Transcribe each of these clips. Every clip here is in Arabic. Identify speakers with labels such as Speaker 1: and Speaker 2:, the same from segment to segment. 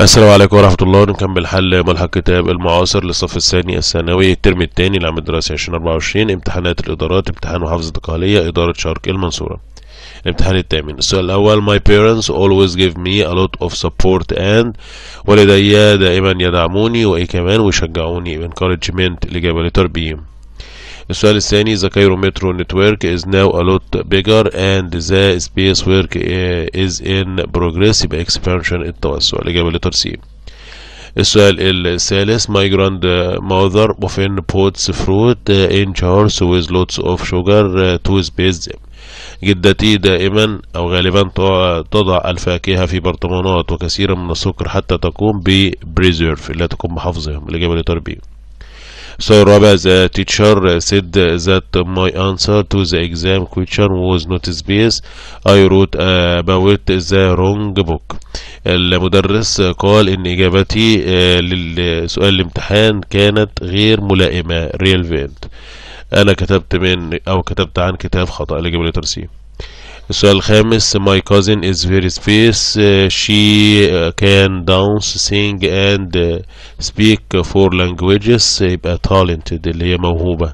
Speaker 1: السلام عليكم ورحمة الله نكمل حل ملحق كتاب المعاصر للصف الثاني الثانوي الترم الثاني لعام الدراسي 2024 امتحانات الإدارات امتحان محافظة القهلية إدارة شرق المنصورة الامتحان الثامن السؤال الأول my parents always give me a lot of support and والدي دائما يدعموني وإيه كمان ويشجعوني encouragement الإجابة لتربيه السؤال الثاني the Metro network is now a lot bigger and the space work is in progressive expansion التوسع الإجابة لتر سي السؤال الثالث my grandmother often puts fruit in jars with lots of sugar to space them جدتي دائما أو غالبا تضع الفاكهة في برطمانات وكثيرا من السكر حتى تقوم ببريزيرف لا تقوم بحفظهم الإجابة لتر بي So Rabbi, the teacher said that my answer to the exam question was not space. I wrote about the wrong book. المدرس قال إن إجابتي للسؤال الامتحان كانت غير ملائمة real event. أنا كتبت من أو كتبت عن كتاب خطأ الإجابة لترسيم. السؤال الخامس my cousin is very space she uh, can dance sing and uh, speak four languages يبقى talented اللي هي موهوبة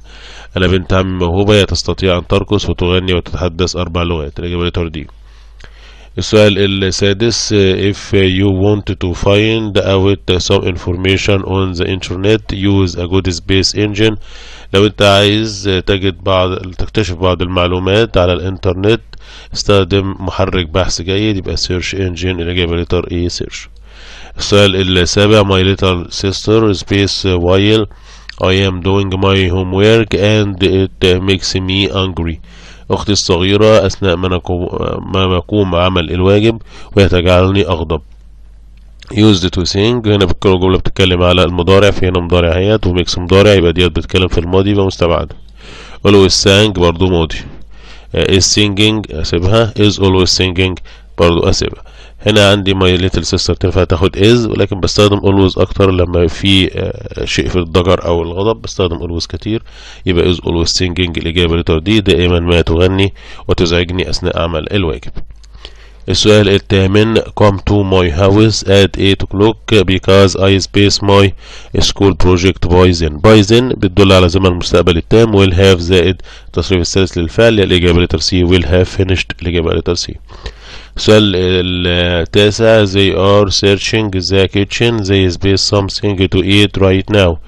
Speaker 1: أنا بنت عمي موهوبة هي تستطيع أن ترقص وتغني وتتحدث أربع لغات الإجابة لترديد السؤال السادس if you want to find out some information on the internet use a good space engine لو انت عايز تجد بعض تكتشف بعض المعلومات على الانترنت استخدم محرك بحث جيد يبقى search engine الاجابه لتر اي search السؤال السابع my little sister space while I am doing my homework and it makes me angry أختي الصغيرة أثناء ما بقوم عمل الواجب وهي تجعلني أغضب used to sing هنا بتكون الجملة بتتكلم على المضارع في هنا مضارع هيت وميكس مضارع يبقى ديت بتتكلم في الماضي يبقى مستبعدة always sang برضو ماضي uh, is singing اسيبها is always singing برضو اسيبها هنا عندي ماي ليتل سيستر تنفع تاخد از ولكن بستخدم اولويز اكتر لما في آه، شيء في الضجر او الغضب بستخدم اولويز كتير يبقى از اولويز سينجينج الاجابه دي دائما ما تغني وتزعجني اثناء عمل الواجب السؤال الثامن come to my house at 8 o'clock because I space my school project by then by then بتدل على زمن المستقبل التام will have زائد تصريف الثالث للفعل الإجابة letter C will have finished الإجابة letter C السؤال التاسع they are searching the kitchen they space something to eat right now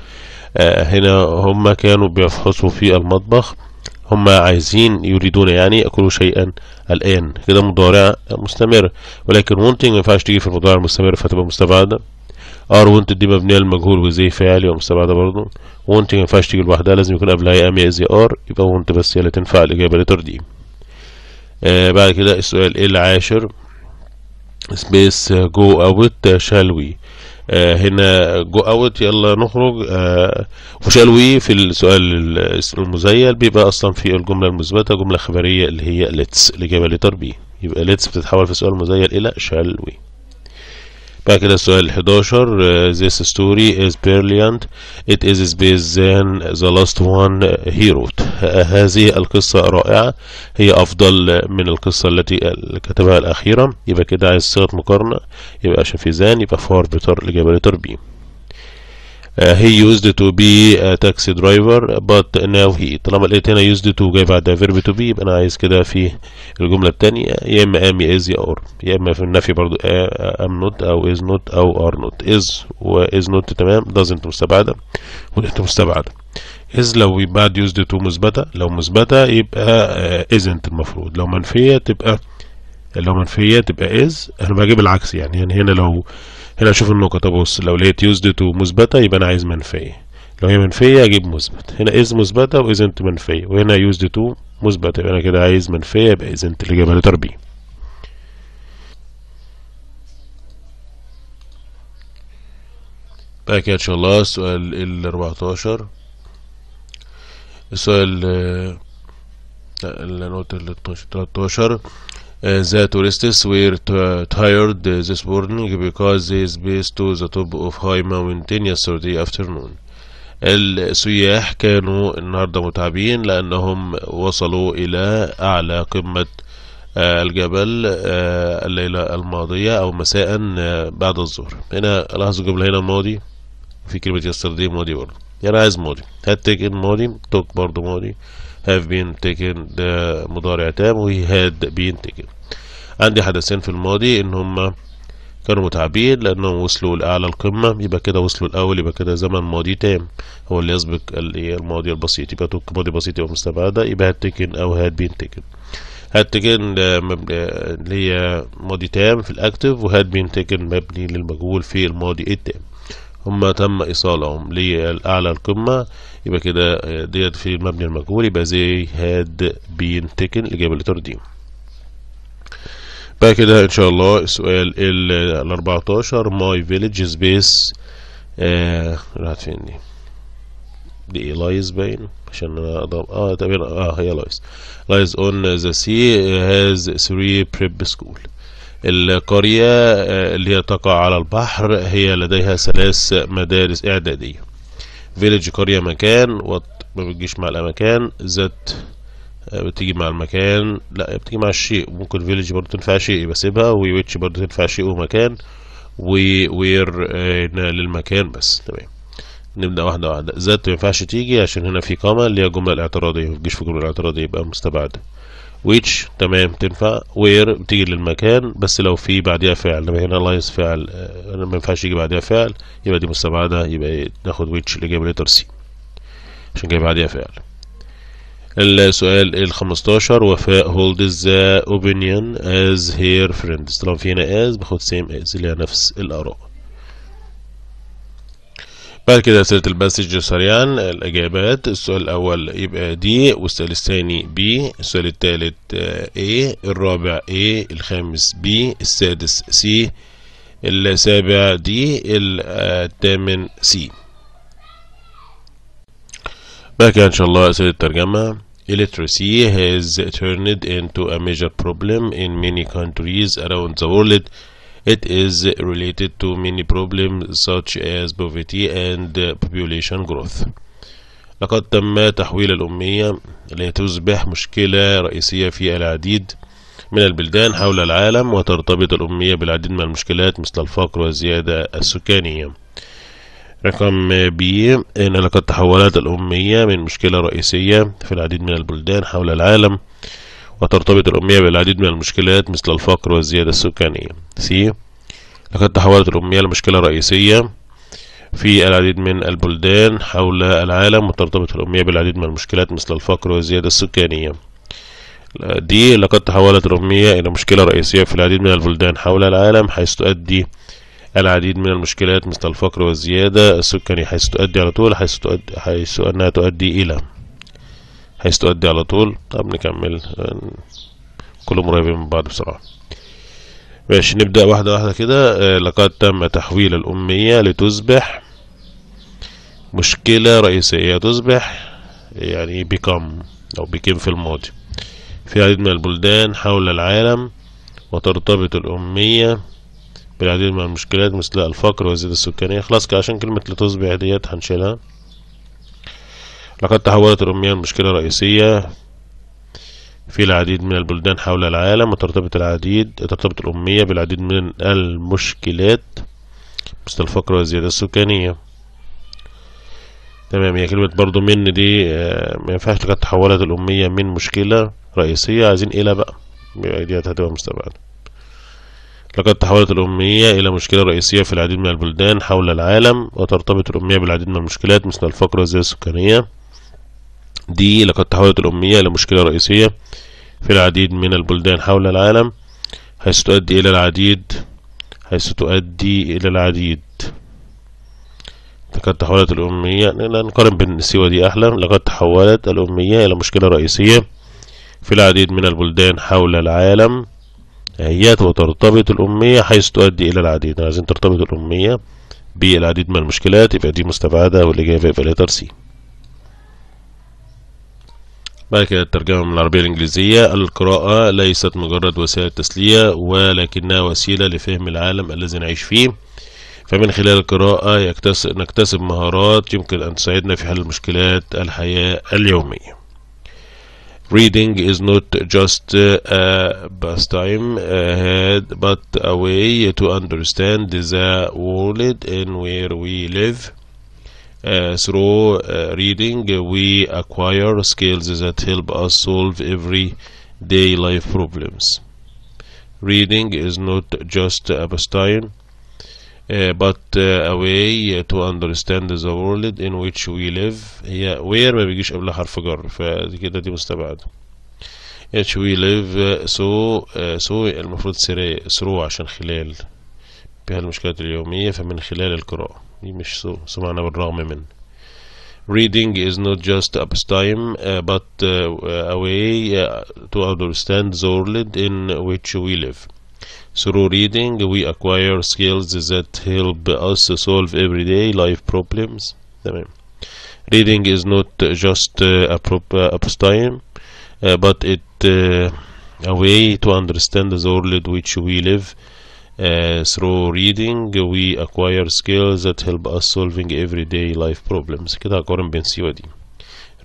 Speaker 1: آه هنا هم كانوا بيفحصوا في المطبخ هم عايزين يريدون يعني يأكلوا شيئا الآن كده مضارع مستمر ولكن wanting ما ينفعش تيجي في المضارع المستمر فتبقى مستبعدة ار wanted دي مبنية للمجهول وزي فعل ومستبعدة برضه wanting ما ينفعش تيجي لوحدها لازم يكون قبلها يا ام يا زي ار يبقى want بس هي اللي تنفع الإجابة لترديم آه بعد كده السؤال إيه العاشر سبيس جو اوت شال وي هنا جو اوت يلا نخرج آه وي في السؤال المزيل بيبقى اصلا في الجمله المثبته جمله خبريه اللي هي ليتس الاجابه لتر بي يبقى ليتس بتتحول في السؤال المزيل الى شال وي بعد كده السؤال 11 آه، this story is brilliant it is based than the last one he wrote هذه القصة رائعة هي أفضل من القصة التي كتبها الأخيرة يبقى كده عايز صيغة مقارنة يبقى شافيزان يبقى فار بتر لجبلتر بي Uh, he used to be a taxi driver but now he طالما لقيت هنا used to جاي بعد verb to be يبقى انا عايز كده في الجمله الثانيه يا اما ام از يا or يا اما في النفي برضو ام نوت او از نوت او ار نوت از و نوت تمام doesn't مستبعده ونحت مستبعده is لو يبقى يوزد تو مثبتة لو مثبتة يبقى آه، isn't المفروض لو منفية تبقى لو منفية تبقى is انا بجيب العكس يعني يعني هنا لو هنا اشوف النقطة بص لو لقيت used تو مثبتة يبقى انا عايز منفية لو هي منفية اجيب مثبت هنا is مثبتة و isn't منفية وهنا used تو مثبتة يبقى انا كده عايز منفية يبقى isn't جايبها لتر بي بقى كده ان شاء الله السؤال ال 14 السؤال اللي آه، انا ال 13 آه، the tourists were tired this morning because they spaced to the top of high mountain yesterday afternoon السياح كانوا النهاردة متعبين لأنهم وصلوا إلى أعلى قمة آه، الجبل الليلة الماضية أو مساء بعد الظهر هنا لاحظوا الجملة هنا الماضي في كلمة yesterday ماضي برضه يبقى از مودي had taken ماضي took برضه ماضي have been taken ده مضارع تام و had been taken عندي حدثين في الماضي ان هم كانوا متعبين لانهم وصلوا لاعلى القمه يبقى كده وصلوا الاول يبقى كده زمن ماضي تام هو اللي يسبق الماضي البسيط يبقى توك ماضي بسيط يبقى مستبعده يبقى هاد تيكن او هاد بين تيكن هاد تيكن اللي هي ماضي تام في الاكتف وهاد بين تيكن مبني للمجهول في الماضي التام هم تم إيصالهم لأعلى القمة يبقى كده آه، ديت في المبني المجهول يبقى زي هاد بين تكن الإجابة اللي ترضي بقى كده إن شاء الله السؤال ال 14 ماي فيليج سبيس راحت فين دي دي إيه لايز باين عشان أنا أضرب آه تمام آه هي لايز لايز أون ذا سي هاز 3 بريب سكول القرية آه، اللي هي تقع على البحر هي لديها ثلاث مدارس إعدادية فيليج قرية مكان وات ما بتجيش مع الأماكن ذات آه، بتيجي مع المكان لا بتيجي مع الشيء ممكن فيليج برضه تنفع شيء بسيبها ويتش برضه تنفع شيء ومكان آه، هنا للمكان بس تمام نبدأ واحدة واحدة ذات مينفعش تيجي عشان هنا في قامة اللي هي الجمله الاعتراضية متجيش في الجملة الاعتراضية يبقى مستبعدة which تمام تنفع where بتيجي للمكان بس لو في بعديها فعل لما هنا lies فعل آه، ما ينفعش يجي بعديها فعل يبقى دي مستبعدة يبقى ناخد which جاي لتر سي عشان جاي بعديها فعل السؤال ال 15 وفاء هولدز ذا opinion as her friends طالما في هنا as باخد same as اللي هي نفس الآراء بعد كده أسئلة الباسج سريعا الإجابات السؤال الأول يبقى دي والسؤال الثاني بي السؤال الثالث اي الرابع اي الخامس بي السادس سي السابع دي الثامن سي بعد كده ان شاء الله اسئله الترجمه Illiteracy has turned into a major problem in many countries around the world It is related to many problems such as poverty and uh, population growth. لقد تم تحويل الأمية لتصبح مشكلة رئيسية في العديد من البلدان حول العالم وترتبط الأمية بالعديد من المشكلات مثل الفقر والزيادة السكانية رقم ب إن لقد تحولت الأمية من مشكلة رئيسية في العديد من البلدان حول العالم وترتبط الأمية بالعديد من المشكلات مثل الفقر والزيادة السكانية سي لقد تحولت الأمية لمشكلة رئيسية في العديد من البلدان حول العالم وترتبط الأمية بالعديد من المشكلات مثل الفقر والزيادة السكانية دي لقد تحولت الأمية إلى مشكلة رئيسية في العديد من البلدان حول العالم حيث تؤدي العديد من المشكلات مثل الفقر والزيادة السكانية حيث تؤدي على طول حيث, تؤدي حيث أنها تؤدي إلى عايز تؤدي على طول طب نكمل كلهم قريبين من بعض بسرعة ماشي نبدأ واحدة واحدة كده آه، لقد تم تحويل الأمية لتصبح مشكلة رئيسية تصبح يعني بكم أو بكم في الماضي في عديد من البلدان حول العالم وترتبط الأمية بالعديد من المشكلات مثل الفقر والزيادة السكانية خلاص عشان كلمة لتصبح ديت هنشيلها لقد تحولت الأمية مشكلة رئيسية في العديد من البلدان حول العالم وترتبط العديد ترتبط الأمية بالعديد من المشكلات مثل الفقر والزيادة السكانية تمام هي كلمة برضو من دي آه، ما ينفعش لقد تحولت الأمية من مشكلة رئيسية عايزين إلى بقى دي هتبقى مستبعدة لقد تحولت الأمية إلى مشكلة رئيسية في العديد من البلدان حول العالم وترتبط الأمية بالعديد من المشكلات مثل الفقر والزيادة السكانية دي لقد تحولت الأمية إلى مشكلة رئيسية في العديد من البلدان حول العالم حيث تؤدي إلى العديد حيث تؤدي إلى العديد لقد تحولت الأمية نقارن نقارن بالسيوة دي أحلى لقد تحولت الأمية إلى مشكلة رئيسية في العديد من البلدان حول العالم هي وترتبط الأمية حيث تؤدي إلى العديد عايزين ترتبط الأمية بالعديد من المشكلات يبقى دي مستبعدة والإجابة يبقى لتر سي بعد كده الترجمة من العربية الإنجليزية القراءة ليست مجرد وسيلة تسلية ولكنها وسيلة لفهم العالم الذي نعيش فيه فمن خلال القراءة نكتسب مهارات يمكن أن تساعدنا في حل مشكلات الحياة اليومية Reading is not just a pastime but a way to understand the world in where we live through uh, reading we acquire skills that help us solve everyday life problems reading is not just a pastime uh, but uh, a way to understand the world in which we live هي where ما بيجيش قبلها حرف جر فدي كده دي مستبعدة which we live so uh, so المفروض through عشان خلال بها المشكلات اليومية فمن خلال القراءة سمعنا بالرغم من reading is not just a uh, but uh, a way uh, to understand the world in which we live through reading we acquire skills that help us solve everyday life problems reading is not just uh, a proper uh, upstime uh, but it a way to understand the world which we live through reading we acquire skills that help us solving everyday life problems كده هقارن بين سي ودي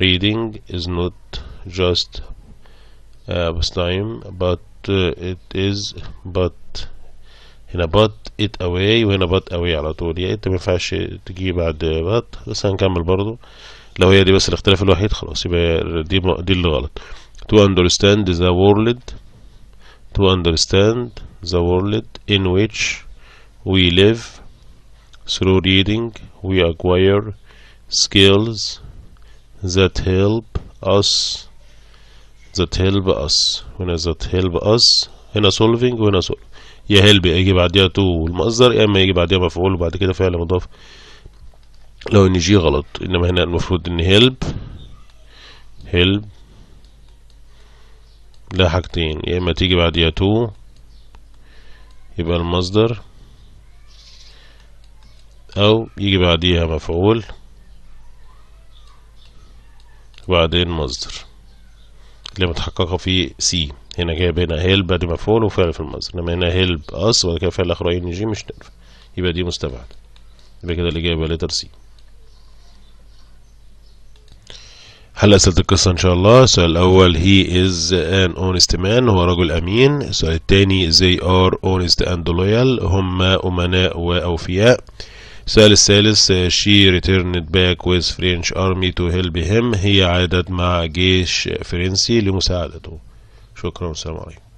Speaker 1: reading is not just uh, pastime but uh, it is but هنا but it away وهنا but away على طول يا انت ما ينفعش تجي بعد but بس هنكمل برضو لو هي دي بس الاختلاف الوحيد خلاص يبقى دي دي اللي غلط to understand the world to understand the world in which we live. Through reading, we acquire skills that help us that help us هنا that help us هنا solving وهنا solve يا help يجي بعديها to المصدر يا اما يجي بعديها مفعول وبعد كده فعل مضاف لو ان جي غلط انما هنا المفروض ان help help لها حاجتين يا اما تيجي بعديها تو يبقى المصدر او يجي بعديها مفعول وبعدين مصدر اللي متحققه في سي هنا جايب هنا هيلب ادي مفعول وفعل في المصدر لما هنا هيلب اس وبعد كده فعل اخر آية ان جي مش تنفع يبقى دي مستبعده يبقى كده اللي جايبه لتر سي هلا سألت القصة إن شاء الله السؤال الأول هي is an honest man هو رجل أمين السؤال الثاني they are honest and loyal هم أمناء وأوفياء السؤال الثالث she returned back with French army to help him هي عادت مع جيش فرنسي لمساعدته شكرا والسلام عليكم